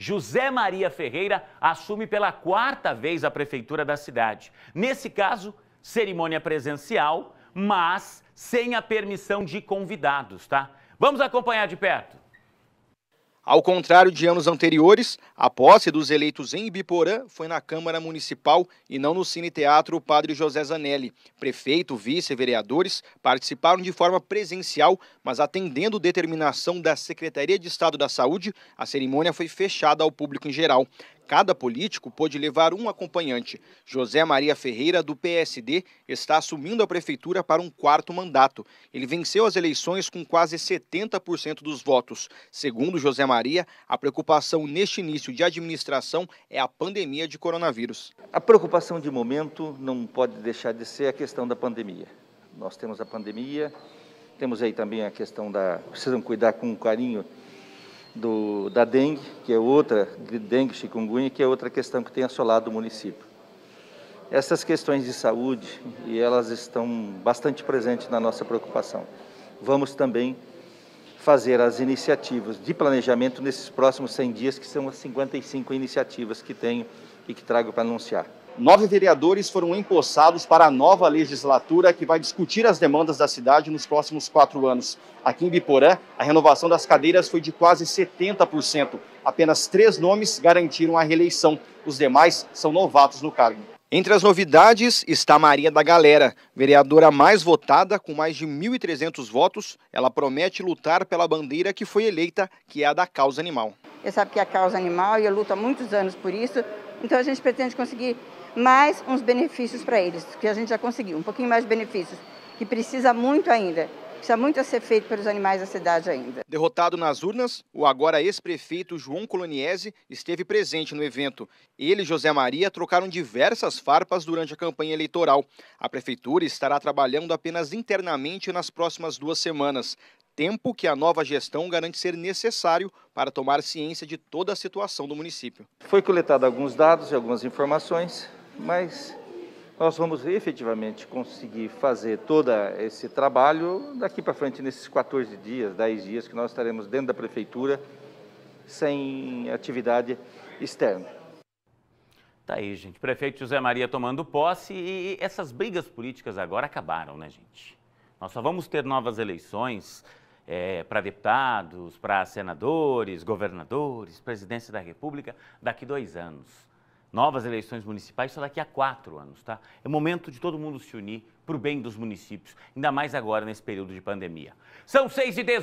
José Maria Ferreira assume pela quarta vez a prefeitura da cidade. Nesse caso, cerimônia presencial, mas sem a permissão de convidados, tá? Vamos acompanhar de perto. Ao contrário de anos anteriores, a posse dos eleitos em Ibiporã foi na Câmara Municipal e não no Cine Teatro Padre José Zanelli. Prefeito, vice, vereadores participaram de forma presencial, mas atendendo determinação da Secretaria de Estado da Saúde, a cerimônia foi fechada ao público em geral. Cada político pôde levar um acompanhante. José Maria Ferreira, do PSD, está assumindo a prefeitura para um quarto mandato. Ele venceu as eleições com quase 70% dos votos. Segundo José Maria, a preocupação neste início de administração é a pandemia de coronavírus. A preocupação de momento não pode deixar de ser a questão da pandemia. Nós temos a pandemia, temos aí também a questão da. precisam cuidar com carinho do, da dengue, que é outra, dengue, chikungunya, que é outra questão que tem assolado o município. Essas questões de saúde, e elas estão bastante presentes na nossa preocupação. Vamos também fazer as iniciativas de planejamento nesses próximos 100 dias, que são as 55 iniciativas que tenho e que trago para anunciar. Nove vereadores foram empossados para a nova legislatura que vai discutir as demandas da cidade nos próximos quatro anos. Aqui em Biporã, a renovação das cadeiras foi de quase 70%. Apenas três nomes garantiram a reeleição. Os demais são novatos no cargo. Entre as novidades está Maria da Galera, vereadora mais votada com mais de 1.300 votos. Ela promete lutar pela bandeira que foi eleita, que é a da causa animal. Eu sabe que é a causa animal e eu luto há muitos anos por isso, então a gente pretende conseguir mais uns benefícios para eles, que a gente já conseguiu, um pouquinho mais de benefícios, que precisa muito ainda. Precisa muito a ser feito pelos animais da cidade ainda. Derrotado nas urnas, o agora ex-prefeito João Coloniese esteve presente no evento. Ele e José Maria trocaram diversas farpas durante a campanha eleitoral. A prefeitura estará trabalhando apenas internamente nas próximas duas semanas. Tempo que a nova gestão garante ser necessário para tomar ciência de toda a situação do município. Foi coletado alguns dados e algumas informações, mas nós vamos efetivamente conseguir fazer todo esse trabalho daqui para frente, nesses 14 dias, 10 dias que nós estaremos dentro da prefeitura sem atividade externa. Tá aí, gente. Prefeito José Maria tomando posse e essas brigas políticas agora acabaram, né, gente? Nós só vamos ter novas eleições é, para deputados, para senadores, governadores, presidência da República daqui dois anos novas eleições municipais só daqui a quatro anos, tá? É momento de todo mundo se unir para o bem dos municípios, ainda mais agora nesse período de pandemia. São seis e dez.